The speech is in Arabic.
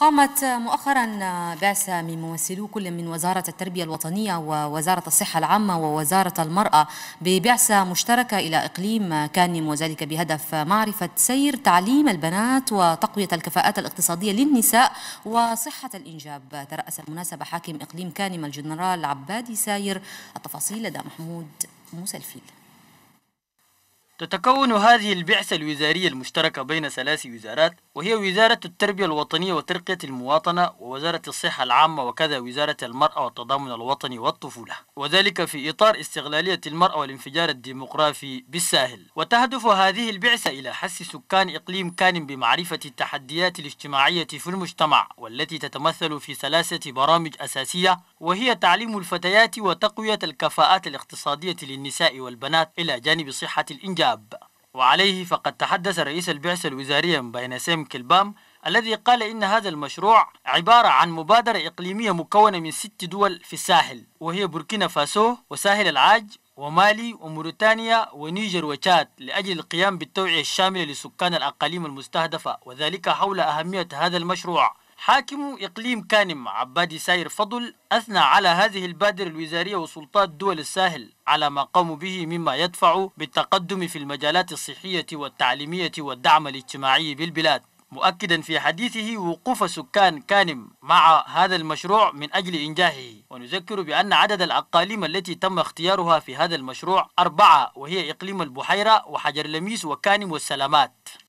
قامت مؤخرا بعثة من ممثلو كل من وزارة التربية الوطنية ووزارة الصحة العامة ووزارة المرأة ببعثة مشتركة إلى إقليم كانم وذلك بهدف معرفة سير تعليم البنات وتقوية الكفاءات الاقتصادية للنساء وصحة الإنجاب ترأس المناسبة حاكم إقليم كانم الجنرال عبادي ساير التفاصيل لدى محمود موسى الفيل تتكون هذه البعثة الوزارية المشتركة بين ثلاث وزارات وهي وزارة التربية الوطنية وترقية المواطنة ووزارة الصحة العامة وكذا وزارة المرأة والتضامن الوطني والطفولة وذلك في إطار استغلالية المرأة والانفجار الديمغرافي بالساهل وتهدف هذه البعثة إلى حث سكان إقليم كان بمعرفة التحديات الاجتماعية في المجتمع والتي تتمثل في ثلاثة برامج أساسية وهي تعليم الفتيات وتقوية الكفاءات الاقتصادية للنساء والبنات إلى جانب صحة الإنجاب الحجاب وعليه فقد تحدث رئيس البعثة الوزارية سيم كلبام الذي قال إن هذا المشروع عبارة عن مبادرة إقليمية مكونة من ست دول في الساحل وهي بوركينا فاسو وساحل العاج ومالي وموريتانيا ونيجر وتشاد لأجل القيام بالتوعية الشاملة لسكان الأقاليم المستهدفة وذلك حول أهمية هذا المشروع حاكم إقليم كانم عبادي ساير فضل أثنى على هذه البادرة الوزارية وسلطات دول الساهل على ما قاموا به مما يدفع بالتقدم في المجالات الصحية والتعليمية والدعم الاجتماعي بالبلاد مؤكدا في حديثه وقوف سكان كانم مع هذا المشروع من أجل إنجاحه ونذكر بأن عدد الأقاليم التي تم اختيارها في هذا المشروع أربعة وهي إقليم البحيرة وحجر لميس وكانم والسلامات